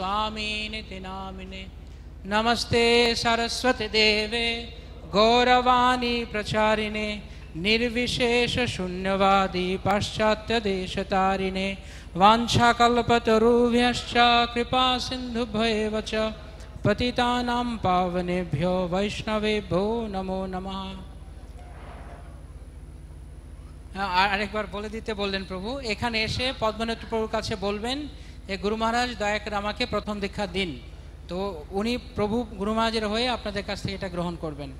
स्वामीनिति नामिने नमस्ते सरस्वतीदेवे गौरवाणी प्रचारिणे निर्विशेषशून्यवादी पाश्चात्यदेशतारिणे वाञ्छाकल्पतरुभ्यश्च कृपासिन्धुभ्येव च पतितानां पावनेभ्यो वैष्णवेभ्यो नमो नमः আরেকবার বলে দিতে বললেন প্রভু এখানে এসে পদ্মনাথ প্রভুর কাছে বলবেন এ গুরু মহারাজ দয়া করে আমাকে প্রথম দীক্ষা দিন তো উনি প্রভু গুরু মহারাজের হয়ে আপনাদের কাছ থেকে এটা গ্রহণ করবেন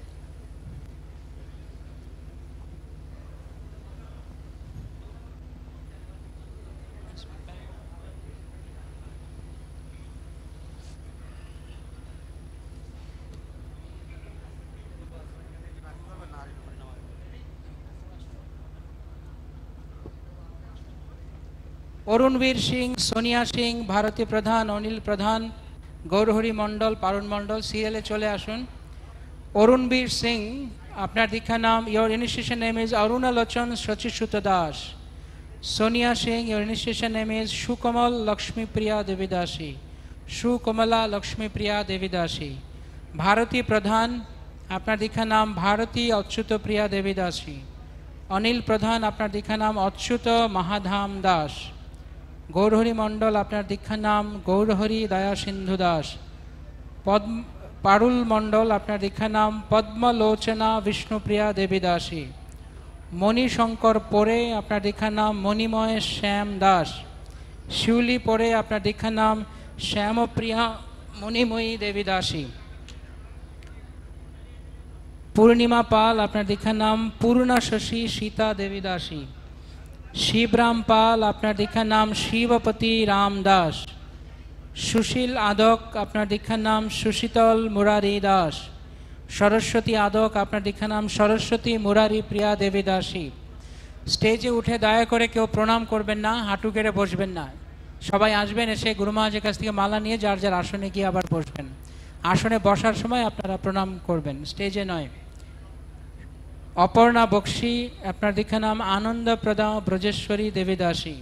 অরুণবীর সিং সোনিয়া সিং ভারতী প্রধান অনিল প্রধান গৌরহরি মণ্ডল পারুণ মণ্ডল সিএলএ চলে আসুন অরুণবীর সিং আপনার দীক্ষা নাম your initiation name is Arunalochan Sachisuta Das Sonia Singh your initiation name is Sukomal Lakshmipriya Devidasi Sukomala Lakshmipriya Devidasi Bharati Pradhan আপনার দীক্ষা নাম ভারতী অচ্যুত প্রিয়া দেবীদাসী অনিল প্রধান আপনার দীক্ষা নাম অচ্যুত মহাধাম দাস গৌরহরি মণ্ডল আপনার দীক্ষার নাম গৌরহরি দয়া সিন্ধু দাস পদ্ম পারুল মণ্ডল আপনার দীক্ষার নাম পদ্মলোচনা বিষ্ণুপ্রিয়া দেবী দাসী মণিশঙ্কর পরে আপনার দীক্ষার নাম মণিময় শ্যাম দাস শিউলি পরে আপনার দীক্ষার নাম শ্যামপ্রিয়া মণিময়ী দেবী দাসী পূর্ণিমা পাল আপনার দীক্ষার নাম পূর্ণা শশী সীতা দেবী দাসী শিবরাম পাল আপনার দীক্ষার নাম শিবপতি রাম দাস সুশীল আদক আপনার দীক্ষার নাম সুশীতল মুরারি দাস সরস্বতী আদক আপনার দীক্ষার নাম সরস্বতী মুরারি প্রিয়া দেবী দাসী স্টেজে উঠে দয়া করে কেউ প্রণাম করবেন না হাঁটু কেড়ে বসবেন না সবাই আসবেন এসে গুরু মহাজের কাছ থেকে মালা নিয়ে যার যার আসনে গিয়ে আবার বসবেন আসনে বসার সময় আপনারা প্রণাম করবেন স্টেজে নয় অপর্ণা বক্সি আপনার দেখে নাম আনন্দ প্রদা ব্রজেশ্বরী দেবীদাসী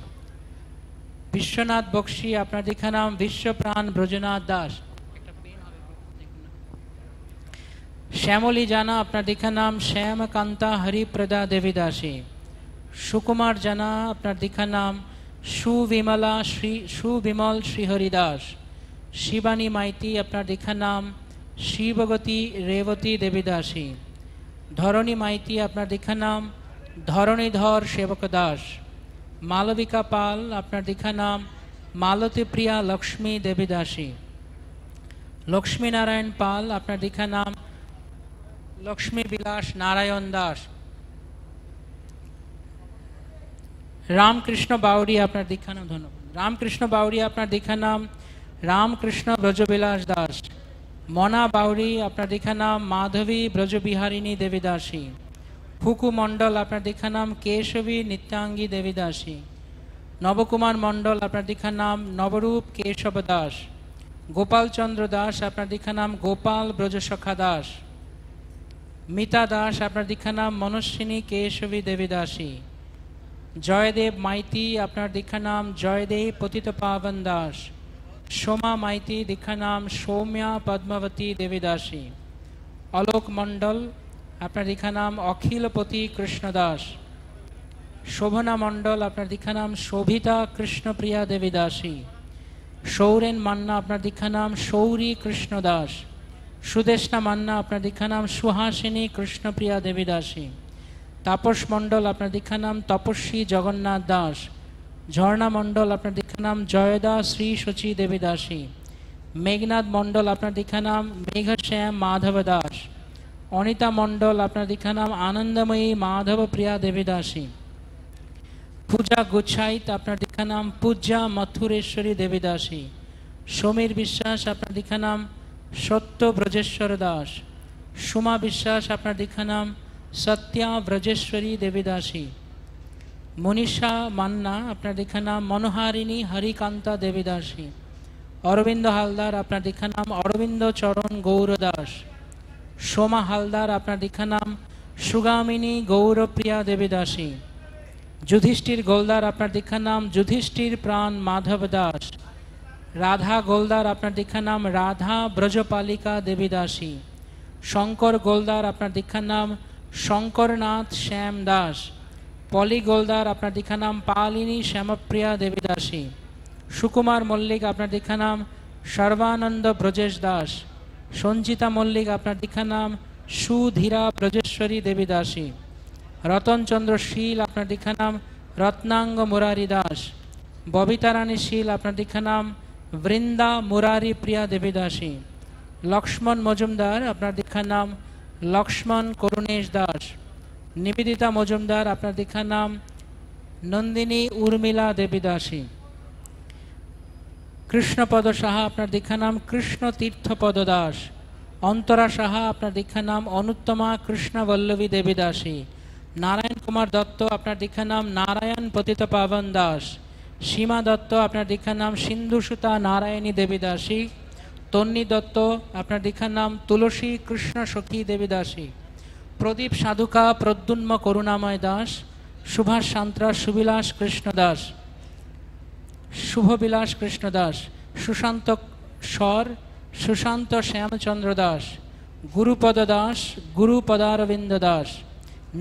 বিশ্বনাথ বক্সি আপনার দীক্ষা নাম বিশ্বপ্রাণ ব্রজনাথ দাস শ্যামলী জানা আপনার দেখে নাম শ্যামকান্তা হরিপ্রদা দেবীদাসী সুকুমার জানা আপনার দেখে নাম সুবিমলা শ্রী সুবিমল শ্রীহরিদাস শিবানী মাইতি আপনার দেখে নাম শিবগতী রেবতী দেবীদাসী ধরণী মাইতি আপনার দীক্ষা নাম ধরণীধর সেবক দাস মালবিকা পাল আপনার দীক্ষা নাম মালতীপ্রিয়া লক্ষ্মী দেবী দাসী লক্ষ্মীনারায়ণ পাল আপনার দীক্ষা নাম লক্ষ্মী বিলাস নারায়ণ দাস রামকৃষ্ণ বাউরি আপনার দীক্ষা নাম ধন্যবাদ রামকৃষ্ণ বাউরি আপনার দীক্ষা নাম রামকৃষ্ণ ব্রজবিলাস দাস মনা বাউরি আপনার দেখা নাম মাধবী ব্রজবিহারিণী দেবীদাসী ফুকু মণ্ডল আপনার দেখা নাম কেশবী নিত্যাঙ্গী দেবীদাসী নবকুমার মণ্ডল আপনার দেখা নাম নবরূপ কেশব দাস গোপালচন্দ্র দাস আপনার দেখা নাম গোপাল ব্রজসখা দাস মিতা দাস আপনার দেখা নাম মনস্বিনী কেশবী দেবীদাসী জয়দেব মাইতি আপনার দেখা নাম জয়দেব পতিত পাবন দাস সোমা মাইতি দীক্ষা নাম সৌম্যা পদ্মাবতী দেবীদাসী অলোক মণ্ডল আপনার দীক্ষা নাম অখিলপতি কৃষ্ণদাস শোভনা মণ্ডল আপনার দীক্ষা নাম শোভিতা কৃষ্ণপ্রিয়া দেবীদাসী সৌরেন মান্না আপনার দীক্ষা নাম সৌরী কৃষ্ণদাস সুদেশনা মান্না আপনার দীক্ষা নাম সুহাসিনী কৃষ্ণপ্রিয়া দেবীদাসী তাপস মণ্ডল আপনার দীক্ষা নাম তপস্বী জগন্নাথ দাস ঝর্ণা মণ্ডল আপনার দীক্ষা নাম জয়দা শ্রী শচী দেবী দাসী মেঘনাথ মণ্ডল আপনার দীক্ষা নাম মেঘশ্যাম মাধব দাস অনিতা মণ্ডল আপনার দীক্ষা নাম আনন্দময়ী মাধব প্রিয়া দেবী দাসী পূজা গুচ্ছাইত আপনার দীক্ষা নাম পূজা মথুরেশ্বরী দেবী দাসী সমীর বিশ্বাস আপনার দীক্ষা নাম সত্য ব্রজেশ্বর দাস সুমা বিশ্বাস আপনার দীক্ষা নাম সত্যা ব্রজেশ্বরী দেবী দাসী মনীষা মান্না আপনার দীক্ষা নাম মনোহারিণী হরিকান্তা দেবীদাসী অরবিন্দ হালদার আপনার দীক্ষা নাম অরবিন্দ চরণ গৌর দাস সোমা হালদার আপনার দীক্ষা নাম সুগামিনী গৌরপ্রিয়া দেবীদাসী যুধিষ্ঠির গোলদার আপনার দীক্ষা নাম যুধিষ্ঠির প্রাণ মাধব দাস রাধা গোলদার আপনার দীক্ষা নাম রাধা ব্রজপালিকা দেবীদাসী শঙ্কর গোলদার আপনার দীক্ষার নাম শঙ্করনাথ শ্যাম দাস পলি গোলদার আপনার দীক্ষা নাম পালিনী শ্যামপ্রিয়া দেবীদাসী সুকুমার মল্লিক আপনার দীক্ষা নাম সর্বানন্দ ব্রজেশ দাস সঞ্জিতা মল্লিক আপনার দীক্ষা নাম সুধীরা ব্রজেশ্বরী দেবীদাসী রতনচন্দ্র শীল আপনার দীক্ষা নাম রত্নাঙ্গ মুরারি দাস ববিতা রানী শীল আপনার দীক্ষা নাম বৃন্দা মুরারি প্রিয়া দেবীদাসী লক্ষ্মণ মজুমদার আপনার দীক্ষার নাম লক্ষ্মণ করুণেশ দাস নিবেদিতা মজুমদার আপনার দীক্ষার নাম নন্দিনী উর্মিলা দেবীদাসী কৃষ্ণপদ সাহা আপনার দীক্ষা নাম কৃষ্ণ তীর্থপদ দাস অন্তরা সাহা আপনার দীক্ষার নাম অনুত্তমা কৃষ্ণবল্লভী দেবীদাসী নারায়ণ কুমার দত্ত আপনার দীক্ষার নাম নারায়ণ পতিত পাবন দাস সীমা দত্ত আপনার দীক্ষার নাম সিন্ধুসুতা নারায়ণী দেবীদাসী তন্নি দত্ত আপনার দীক্ষার নাম তুলসী কৃষ্ণ সখী দেবীদাসী প্রদীপ সাধুকা প্রদ্যুন্ম করুণাময় দাস সুভাষ সান্ত্রা সুবিলাস কৃষ্ণ দাস শুভবিলাস কৃষ্ণ দাস সুশান্ত স্বর সুশান্ত শ্যামচন্দ্র দাস গুরুপদ দাস গুরুপদারবিন্দ দাস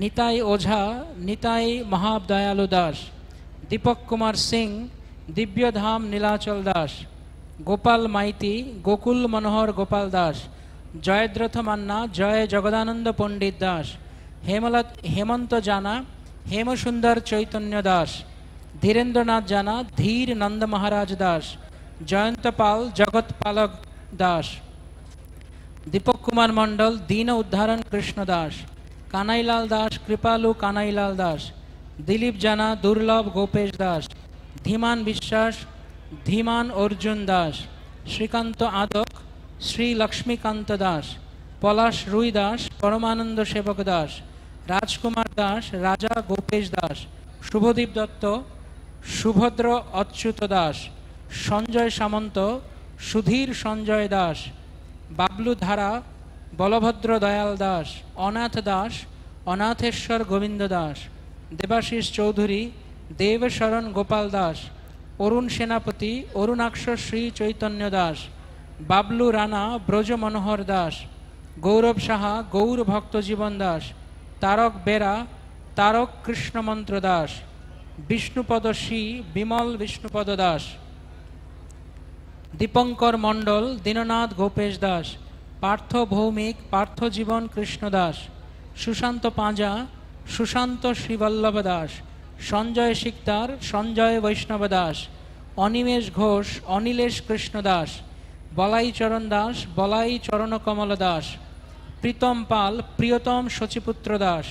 নিতাই ওঝা নিতাই মহাদয়ালু দাস দীপক কুমার সিং দিব্যধাম নীলাচল দাস গোপাল মাইতি গোকুল মনোহর গোপাল দাস জয়দ্রথ মান্না জয় জগদানন্দ পণ্ডিত দাস হেমলত হেমন্ত জানা হেমসুন্দর চৈতন্য দাস ধীরেন্দ্রনাথ জানা ধীর নন্দ মহারাজ দাস জয়ন্ত পাল জগৎ পালক দাস দীপক কুমার মণ্ডল দীন উদ্ধারণ কৃষ্ণ দাস কানাইলাল দাস কৃপালু কানাইলাল দাস দিলীপ জানা দুর্লভ গোপেশ দাস ধীমান বিশ্বাস ধীমান অর্জুন দাস শ্রীকান্ত আদব শ্রী লক্ষ্মীকান্ত দাস পলাশ রুই দাস পরমানন্দ সেবক দাস রাজকুমার দাস রাজা গোপেশ দাস শুভদীপ দত্ত সুভদ্র অচ্যুত দাস সঞ্জয় সামন্ত সুধীর সঞ্জয় দাস বাবলু ধারা বলভদ্র দয়াল দাস অনাথ দাস অনাথেশ্বর গোবিন্দ দাস দেবাশিস চৌধুরী দেবশরণ গোপাল দাস অরুণ সেনাপতি অরুণাক্ষ শ্রী চৈতন্য দাস বাবলু রানা ব্রজ মনোহর দাস গৌরব সাহা গৌর ভক্তজীবন দাস তারক বেরা তারক কৃষ্ণমন্ত্র দাস বিষ্ণুপদ শ্রী বিমল বিষ্ণুপদ দাস দীপঙ্কর মণ্ডল দীননাথ গোপেশ দাস পার্থ ভৌমিক পার্থজীবন কৃষ্ণ দাস সুশান্ত পাঁজা সুশান্ত শ্রীবল্লভ দাস সঞ্জয় শিকদার সঞ্জয় বৈষ্ণব দাস অনিমেষ ঘোষ অনিলেশ কৃষ্ণ দাস বলাইচরণ দাস বলাই চরণ কমল দাস প্রীতম পাল প্রিয়তম শচীপুত্র দাস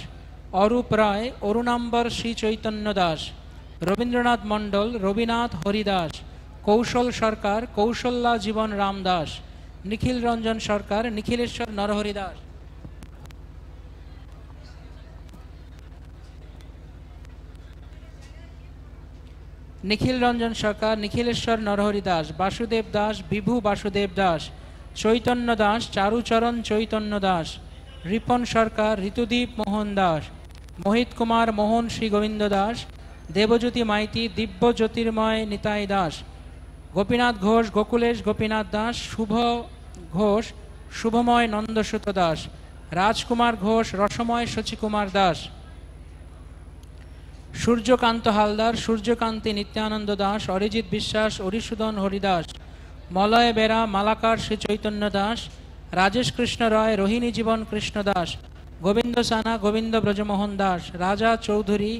অরূপ রায় অরুণাম্বর শ্রী চৈতন্য দাস রবীন্দ্রনাথ মণ্ডল রবীনাথ হরিদাস কৌশল সরকার কৌশল্যা জীবন রাম দাস নিখিল রঞ্জন সরকার নিখিলেশ্বর নরহরি দাস নিখিল রঞ্জন সরকার নিখিলেশ্বর নরহরি দাস বাসুদেব দাস বিভু বাসুদেব দাস চৈতন্য দাস চারুচরণ চৈতন্য দাস রিপন সরকার ঋতুদীপ মোহন দাস মোহিত কুমার মোহন শ্রী গোবিন্দ দাস দেবজ্যোতি মাইতি দিব্য জ্যোতির্ময় নিতাই দাস গোপীনাথ ঘোষ গোকুলেশ গোপীনাথ দাস শুভ ঘোষ শুভময় নন্দসুত দাস রাজকুমার ঘোষ রসময় শচীকুমার দাস সূর্যকান্ত হালদার সূর্যকান্তি নিত্যানন্দ দাস অরিজিৎ বিশ্বাস অরিসুদন হরিদাস মলয় বেরা মালাকার শ্রী চৈতন্য দাস রাজেশ কৃষ্ণ রায় রোহিণী জীবন কৃষ্ণ দাস গোবিন্দ সানা গোবিন্দ ব্রজমোহন দাস রাজা চৌধুরী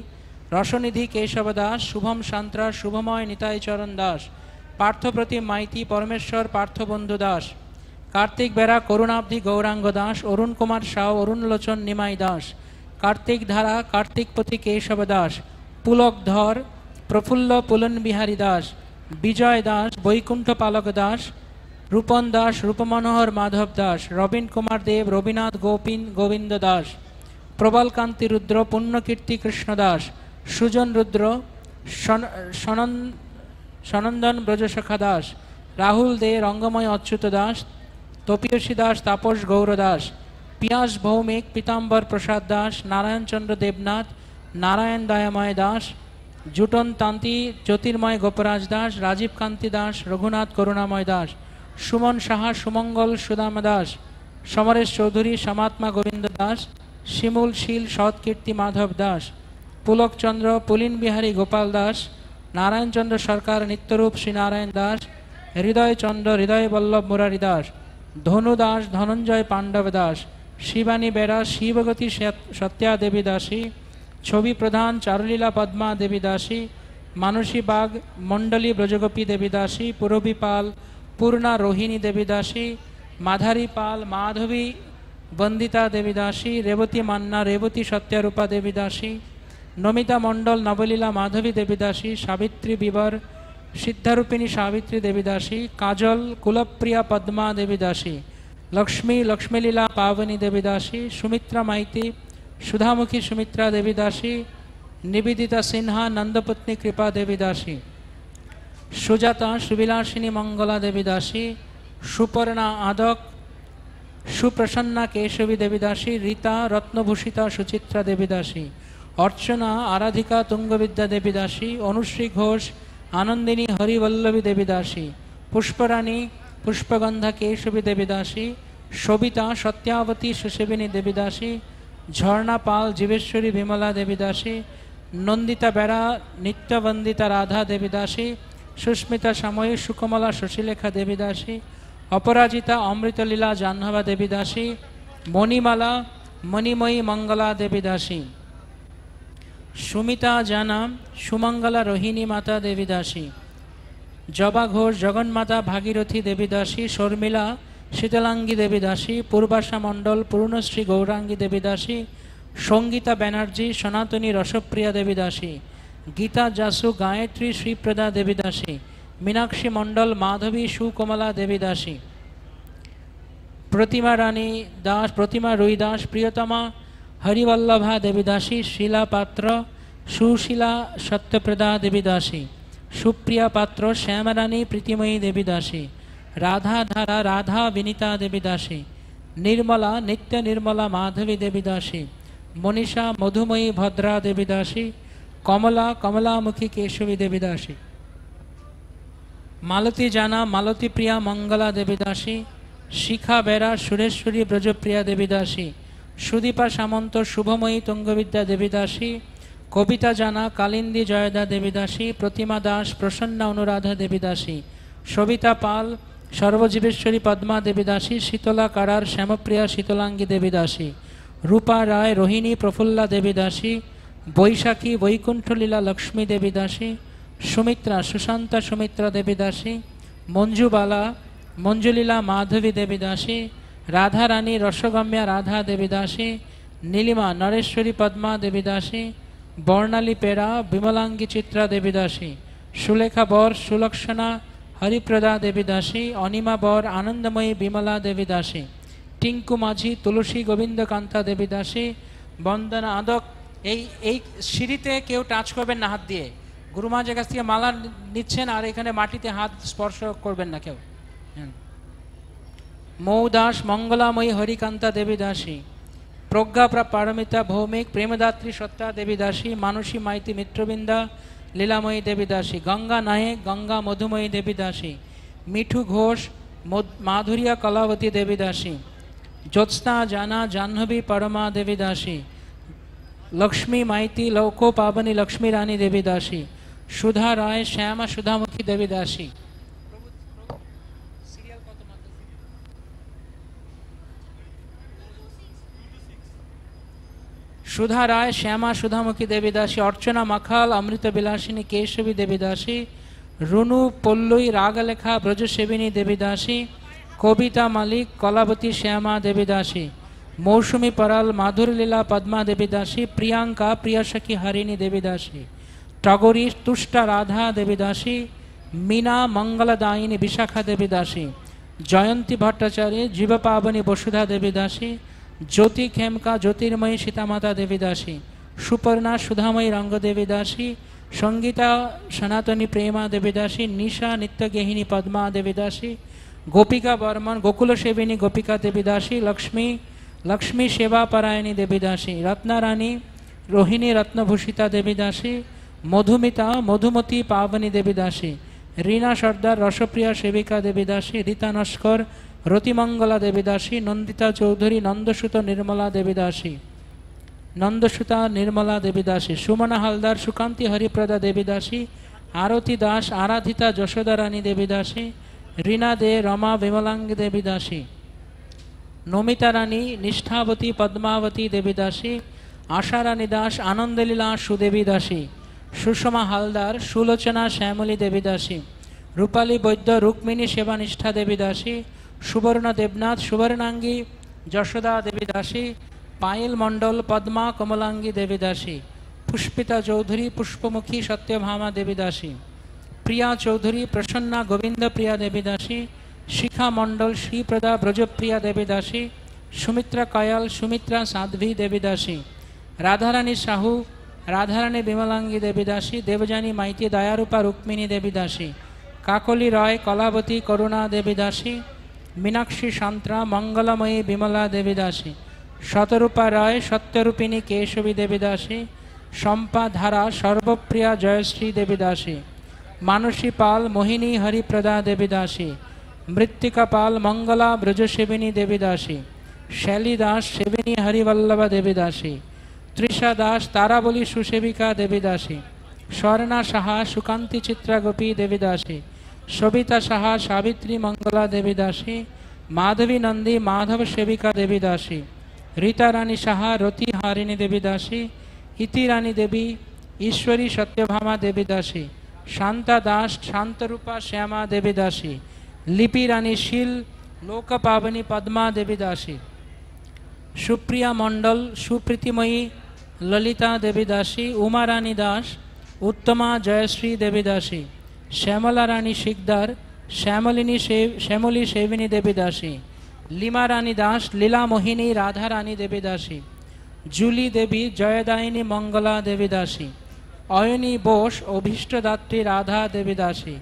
রসনিধি কেশব দাস শুভম সান্ত্রা শুভময় নিতাইচরণ দাস পার্থপ্রতিম মাইতি পরমেশ্বর পার্থবন্ধু দাস কার্তিক বেরা করুণাব্ধি গৌরাঙ্গ দাস অরুণ কুমার শাহ অরুণলোচন নিমাই দাস কার্তিক ধারা কার্তিক পথি কেশব দাস পুলক ধর প্রফুল্ল পুলন বিহারী দাস বিজয় দাস বৈকুণ্ঠ পালক দাস রূপন দাস রূপমনোহর মাধব দাস রবীন কুমার দেব রবীনাথ গোপিন গোবিন্দ দাস প্রবলকান্তি রুদ্র পুণ্যকীর্তি কৃষ্ণ দাস সুজন রুদ্র সনন্দন ব্রজসখা দাস রাহুল দে রঙ্গময় অচ্যুত দাস তপিয়সী দাস তাপস গৌর দাস পিয়াস ভৌমিক পীতাম্বর প্রসাদ দাস নারায়ণচন্দ্র দেবনাথ নারায়ণ দয়াময় দাস জুটন তান্তি জ্যোতির্ময় গোপরাজ দাস রাজীব কান্তি দাস রঘুনাথ করুণাময় দাস সুমন সাহা সুমঙ্গল সুদাম দাস সমরেশ চৌধুরী সমাত্মা গোবিন্দ দাস শিমুল শীল সৎকীর্তি মাধব দাস পুলকচন্দ্র পুলিন বিহারী গোপাল দাস নারায়ণচন্দ্র সরকার নিত্যরূপ শ্রীনারায়ণ দাস হৃদয়চন্দ্র হৃদয় বল্লভ মুরারি দাস ধনু দাস ধনঞ্জয় পাণ্ডব দাস শিবানী বেড়া শিবগতী সত্যা দেবী দাসী ছবি প্রধান চারুলীলা পদ্মা দেবী দাসী মানসী বাগ મંડલી ব্রজগোপী দেবী দাসী પૂરબી পাল পূর্ণা রোহিণী দেবী দাসী মাধারী পাল মাধবী বন্দিতা দাসী রেবতী মান্না রেবতী সত্যারূপা দাসী নমিতা মণ্ডল নবলীলা মাধবী দাসী সাবিত্রী বিবর সিদ্ধারূপিণী সাবিত্রী দাসী কাজল কুলপ্রিয়া পদ্মা দাসী লক্ষ্মী লক্ষ্মীলীলা পাবনী দেবীদাসী সুমিত্রা মাইতি সুধামুখী সুমিত্রা দেবীদাসী নিবেদিতা সিনহা নন্দপত্নী কৃপা দেবীদাসী সুজাতা সুবিলাসিনী মঙ্গলা দেবীদাসী সুপর্ণা আদক সুপ্রসন্না কেশবী দেবীদাসী রীতা রত্নভূষিতা সুচিত্রা দেবীদাসী অর্চনা আরাধিকা তুঙ্গবিদ্যা দেবীদাসী অনুশ্রী ঘোষ আনন্দিনী হরিবল্লভী দেবীদাসী পুষ্পরাণী পুষ্পগন্ধা केशवी देवीदासी সবিতা সত্যাবতী সুসেবিনী দেবীদাসী ঝর্ণা পাল জীবেশ্বরী বিমলা দেবীদাসী নন্দিতা বেড়া নিত্যবন্দিতা রাধা দেবীদাসী সুস্মিতা সাময়ী সুকমলা সুশীলেখা দেবীদাসী অপরাজিতা অমৃতলীলা জাহ্নবা দেবীদাসী মণিমালা মণিময়ী মঙ্গলা দেবীদাসী সুমিতা জানা সুমঙ্গলা রোহিণী মাতা দেবীদাসী জবা ঘোষ জগন্মাতা ভাগীরথী দেবীদাসী শর্মিলা শীতলাঙ্গী দেবীদাসী পূর্বাশা মণ্ডল পূর্ণশ্রী গৌরাঙ্গী দেবীদাসী সঙ্গীতা ব্যানার্জি সনাতনী রসপ্রিয়া দেবীদাসী গীতা জাসু গায়ত্রী শ্রীপ্রদা দেবীদাসী মীনাক্ষী মণ্ডল মাধবী সুকমলা দেবীদাসী প্রতিমা রানী দাস প্রতিমা রুই দাস প্রিয়তমা হরিবল্লভা দেবীদাসী শীলা পাত্র সুশীলা সত্যপ্রদা দেবীদাসী সুপ্রিয়া পাত্র শ্যামারানী প্রীতিময়ী দেবী দাসী রাধা ধারা রাধা বিনীতা দেবী দাসী নির্মলা নিত্য নির্মলা মাধবী দেবী দাসী মনীষা মধুময়ী ভদ্রা দেবী দাসী কমলা কমলামুখী কেশবী দেবী দাসী মালতী জানা মালতী প্রিয়া মঙ্গলা দেবী দাসী শিখা বেড়া সুরেশ্বরী ব্রজপ্রিয়া দেবী দাসী সুদীপা সামন্ত শুভময়ী তঙ্গবিদ্যা দেবী দাসী কবিতা জানা কালিন্দী জয়দা দেবীদাসী প্রতিমা দাস প্রসন্না অনুরাধা দেবীদাসী সবিতা পাল সর্বজীবেশ্বরী পদ্মা দেবীদাসী শীতলা কারার শ্যামপ্রিয়া শীতলাঙ্গী দেবীদাসী রূপা রায় রোহিণী প্রফুল্লা দেবীদাসী বৈশাখী বৈকুণ্ঠলীলা লক্ষ্মী দেবীদাসী সুমিত্রা সুশান্তা সুমিত্রা দেবীদাসী মঞ্জুবালা মঞ্জুলীলা মাধবী দেবীদাসী রাধারানী রসগম্যা রাধা দেবীদাসী নীলিমা নরেশ্বরী পদ্মা দেবীদাসী বর্ণালী পেরা বিমলাঙ্গী চিত্রা দেবীদাসী সুলেখা বর সুলক্ষণা হরিপ্রদা দেবীদাসী অনিমা বর আনন্দময়ী বিমলা দেবীদাসী টিঙ্কু মাঝি তুলসী গোবিন্দকান্তা দেবীদাসী বন্দনা আদক এই এই সিঁড়িতে কেউ টাচ করবেন না হাত দিয়ে গুরুমাজের কাছ থেকে মালা নিচ্ছেন আর এখানে মাটিতে হাত স্পর্শ করবেন না কেউ মৌ দাস মঙ্গলাময়ী হরিকান্তা দেবীদাসী প্রজ্ঞা পারমিতা ভৌমিক প্রেমদাত্রী সত্তা দেবী দাসী মানসী মাইতি মিত্রবৃন্দা লীলাময়ী দেবী দাসী গঙ্গা নায়েক গঙ্গা মধুময়ী দেবী দাসী মিঠু ঘোষ মাধুরিয়া কলাবতী দেবী দাসী জ্যোৎস্না জানা জাহ্নবী পরমা দেবী দাসী লক্ষ্মী মাইতি লৌকো পাবনী লক্ষ্মী রানী দেবী দাসী সুধা রায় শ্যামা সুধামুখী দেবী দাসী সুধা রায় শ্যামা সুধামুখী দেবীদাসী অর্চনা মাখাল অমৃত বিলাসিনী কেশবী দেবীদাসী রুনু পল্লুই রাগলেখা ব্রজসেবিনী দেবীদাসী কবিতা মালিক কলাবতী শ্যামা দেবীদাসী মৌসুমী পরাল মাধুরলীলা পদ্মা দেবীদাসী প্রিয়াঙ্কা প্রিয়াসখী হারিণী দেবীদাসী টগরী তুষ্টা রাধা দেবীদাসী মীনা মঙ্গলদায়িনী বিশাখা দেবীদাসী জয়ন্তী ভট্টাচার্য জীবপাবনী বসুধা দেবীদাসী জ্যোতি খেমকা জ্যোতির্ময়ী সীতামাতা দেবীদাসী সুপর্ণা সুধাময়ী রঙ্গদেবীদাসী সঙ্গীতা সনাতনী প্রেমা দেবীদাসী নিশা নিত্যগেহিনী পদ্মা দেবীদাসী গোপিকা বর্মন গোকুলসেবিনী গোপিকা দেবীদাসী লক্ষ্মী লক্ষ্মী সেবাপরায়ণী দেবীদাসী রত্নারানী রোহিণী রত্নভূষিতা দেবীদাসী মধুমিতা মধুমতী পাবনী দেবীদাসী রীনা সর্দার রসপ্রিয়া সেবিকা দেবীদাসী রীতা নস্কর রতিমঙ্গলা দেবীদাসী নন্দিতা চৌধুরী নন্দসুত নির্মলা দেবীদাসী নন্দসুতা নির্মলা দেবীদাসী সুমনা হালদার সুকান্তি হরিপ্রদা দেবীদাসী আরতি দাস আরাধিতা যশোদা রানী দেবীদাসী রীনা দে রমা বিমলাঙ্গী দেবীদাসী নমিতা রানী নিষ্ঠাবতী পদ্মাবতী দেবীদাসী আশা রানী দাস আনন্দলীলা সুদেবী দাসী সুষমা হালদার সুলোচনা শ্যামলী দেবীদাসী রূপালী বৈদ্য রুক্মিণী সেবানিষ্ঠা দেবীদাসী সুবর্ণা দেবনাথ সুবর্ণাঙ্গী যশোদা দেবী দাসী পায়েল মণ্ডল পদ্মা কমলাঙ্গী দেবী দাসী পুষ্পিতা চৌধুরী পুষ্পমুখী সত্যভামা দেবী দাসী প্রিয়া চৌধুরী প্রসন্না গোবিন্দপ্রিয়া দেবী দাসী শিখা মণ্ডল শ্রীপ্রদা ব্রজপ্রিয়া দেবী দাসী সুমিত্রা কয়াল সুমিত্রা সাধ্বী দেবী দাসী রাধারানী সাহু রাধারানী বিমলাঙ্গী দেবী দাসী দেবযানী মাইতি দয়ারূপা রুক্মিণী দেবী দাসী কাকলি রয় কলাবতী করুণা দেবী দাসী মীনাক্ষী শান্ত্রা মঙ্গলময়ী বিমলা দাসী শতরূপা রায় সত্যরূপিণী কেশবী সম্পা ধারা সর্বপ্রিয়া জয়শ্রী দেবীদাসী মানসী পাল মোহিনী হরিপ্রদা দাসী মৃত্তিকা পাল মঙ্গলা ব্রজসেবিনী দাসী শ্যালী দাস সেবিনী হরিবল্লভা দেবীদাসী তৃষা দাস তারাবলী সুসেবিকা দাসী স্বর্ণা সাহা সুকান্তি চিত্রাগোপী দাসী সবিতা সাহা সাবিত্রী মঙ্গলা দেবী দাসী মাধবী নন্দী মাধব সেবিকা দেবী দাসী রীতা রানী সাহা রতি হারিণী দেবী দাসী ইতি রানী দেবী ঈশ্বরী সত্যভামা দেবী দাসী শান্তা দাস শান্তরূপা শ্যামা দেবী দাসী লিপি রানী শীল লোকপাবনী পদ্মা দেবী দাসী সুপ্রিয়া মণ্ডল সুপ্রীতিময়ী ললিতা দেবী দাসী উমারানী দাস উত্তমা জয়শ্রী দেবী দাসী শ্যামলা রানী শিকদার শ্যামলিনী শ্যামলী সেবিনী দেবী দাসী লিমা রানী দাস লীলা মোহিনী রাধা রানী দেবী দাসী জুলি দেবী জয়দায়িনী মঙ্গলা দেবী দাসী অয়নী বোস অভীষ্টদাত্রী রাধা দেবী দাসী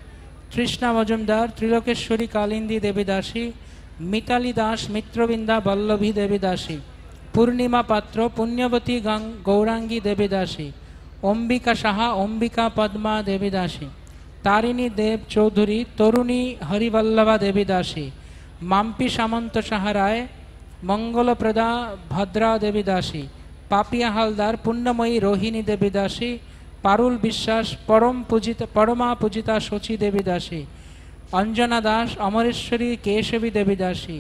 তৃষ্ণা মজুমদার ত্রিলোকেশ্বরী কালিন্দী দেবী দাসী মিতালি দাস মিত্রবিন্দা বল্লভী দেবী দাসী পূর্ণিমা পাত্র পুণ্যবতী গৌরাঙ্গী দেবী দাসী অম্বিকা সাহা অম্বিকা পদ্মা দেবী দাসী তারিণী দেব চৌধুরী তরুণী হরিবল্লভা দেবী দাসী মাম্পি সামন্ত সাহারায় মঙ্গলপ্রদা ভদ্রা দেবী দাসী পাপিয়া হালদার পুণ্যময়ী রোহিণী দেবী দাসী পারুল বিশ্বাস পরম পূজিত পরমা পূজিতা শচী দেবী দাসী অঞ্জনা দাস অমরেশ্বরী কেশবী দেবী দাসী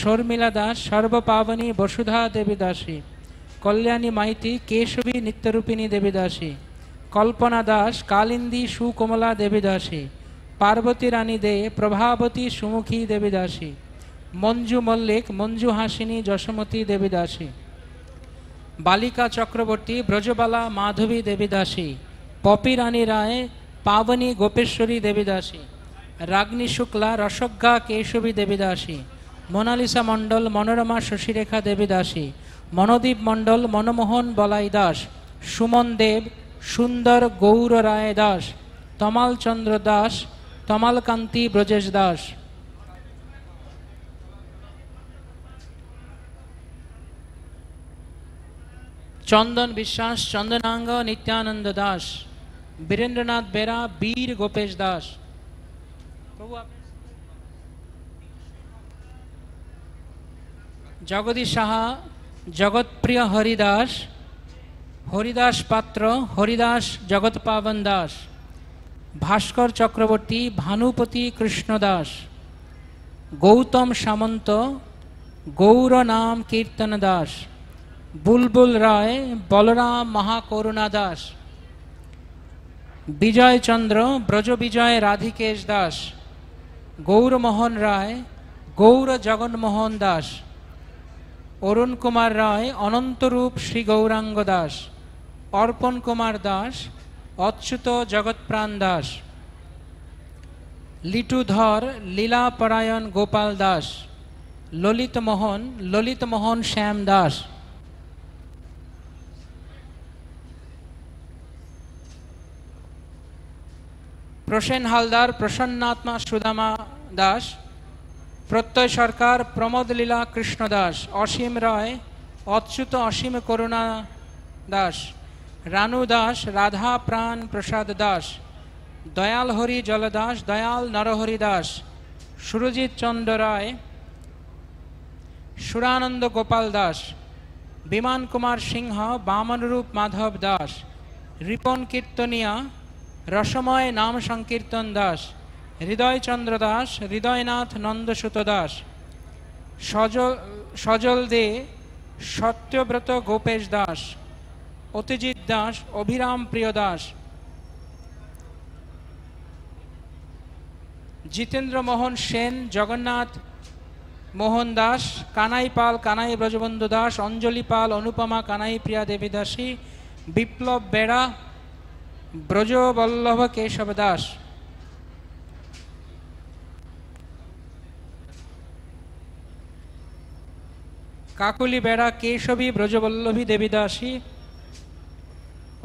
শর্মিলা দাস সর্বপাবনী বসুধা দেবী দাসী কল্যাণী মাইতি কেশবী নিত্যরূপিণী দেবী দাসী কল্পনা দাস কালিন্দী সুকমলা দাসী পার্বতী রানী দে প্রভাবতী সুমুখী দেবীদাসী মঞ্জু মল্লিক মঞ্জু হাসিনী যশমতী দেবীদাসী বালিকা চক্রবর্তী ব্রজবালা মাধবী দেবীদাসী পপি রানী রায় পাবনী গোপেশ্বরী দেবীদাসী রাগ্নি শুক্লা রসজ্ঞা কেশবী দেবীদাসী মোনালিসা মণ্ডল মনোরমা শশীরেখা দেবীদাসী মনোদীপ মণ্ডল মনমোহন বলাই দাস সুমন দেব সুন্দর গৌর রায় দাস তমালচন্দ্র দাস তমালকান্তি ব্রজেশ দাস চন্দন বিশ্বাস চন্দনাঙ্গ নিত্যানন্দ দাস বীরেন্দ্রনাথ বেরা বীর গোপেশ দাস জগদীশ সাহা জগৎপ্রিয় হরিদাস হরিদাস পাত্র হরিদাস জগৎ পাবন দাস ভাস্কর চক্রবর্তী ভানুপতি কৃষ্ণ দাস গৌতম সামন্ত গৌর নাম কীর্তন দাস বুলবুল রায় বলরাম মহাকরুণা দাস বিজয়চন্দ্র ব্রজবিজয় রাধিকেশ দাস গৌরমোহন রায় গৌর জগন্মোহন দাস অরুণ কুমার রায় অনন্তরূপ শ্রী গৌরাঙ্গ দাস অর্পণ কুমার দাস অচ্যুত জগৎপ্রাণ দাস লিটু ধর লীলা পরায়ণ গোপাল দাস ললিত মোহন ললিত মোহন শ্যাম দাস প্রসেন হালদার প্রসন্নাত্মা সুদামা দাস প্রত্যয় সরকার প্রমোদ লীলা কৃষ্ণ দাস অসীম রায় অচ্যুত অসীম করুণা দাস রানু দাস রাধা প্রাণ প্রসাদ দাস দয়াল হরি জলদাস দয়াল নরহরি দাস সুরজিৎ চন্দ্র রায় সুরানন্দ গোপাল দাস বিমান কুমার সিংহ বামনরূপ মাধব দাস রিপন কীর্তনিয়া রসময় নাম সংকীর্তন দাস হৃদয়চন্দ্র দাস হৃদয়নাথ নন্দসুত দাস সজল সজল দে সত্যব্রত গোপেশ দাস অতিজিৎ দাস অভিরাম প্রিয় দাস জিতেন্দ্র মোহন সেন জগন্নাথ মোহন দাস কানাই পাল কানাই ব্রজবন্ধু দাস অঞ্জলি পাল অনুপমা কানাই প্রিয়া দেবী দাসী বিপ্লব বেড়া ব্রজবল্লভ কেশব দাস কাকুলি বেড়া কেশবী ব্রজবল্লভী দেবী দাসী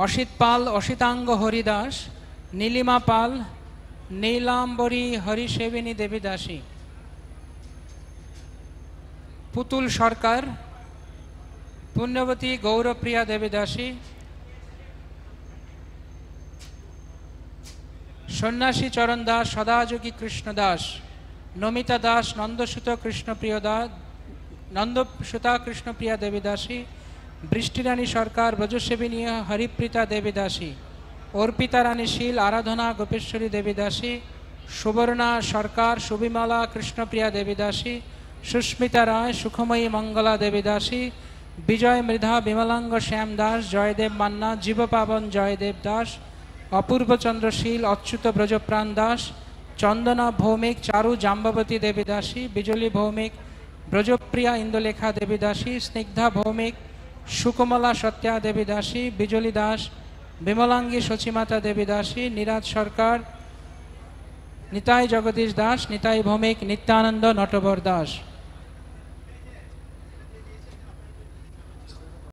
অসিত পাল অসিতাঙ্গ হরিদাস নীলিমা পাল নীলাম্বরী হরিসেবিনী দেবীদাসী পুতুল সরকার পুণ্যবতী গৌরপ্রিয়া দেবীদাসী সন্ন্যাসী চরণ দাস সদাযোগী কৃষ্ণ দাস নমিতা দাস নন্দসুত কৃষ্ণপ্রিয় দাস নন্দসুতা কৃষ্ণপ্রিয়া দেবীদাসী বৃষ্টিরানী সরকার ব্রজসেবিনী হরিপ্রীতা দেবীদাসী অর্পিতা রানী শীল আরাধনা গোপেশ্বরী দেবীদাসী সুবর্ণা সরকার সুবিমালা কৃষ্ণপ্রিয়া দেবীদাসী সুস্মিতা রায় সুখময়ী মঙ্গলা দেবীদাসী বিজয় মৃধা বিমলাঙ্গ শ্যাম দাস জয়দেব মান্না জীবপাবন জয়দেব দাস অপূর্বচন্দ্রশীল অচ্যুত ব্রজপ্রাণ দাস চন্দনা ভৌমিক চারু জাম্বাবতী দেবীদাসী বিজলি ভৌমিক ব্রজপ্রিয়া দেবী দেবীদাসী স্নিগ্ধা ভৌমিক সুকমলা সত্যা দেবী দাসী বিজলি দাস বিমলাঙ্গী সচিমাতা দেবী দাসী নিরাজ সরকার নিতাই জগদীশ দাস নিতাই ভৌমিক নিত্যানন্দ নটবর দাস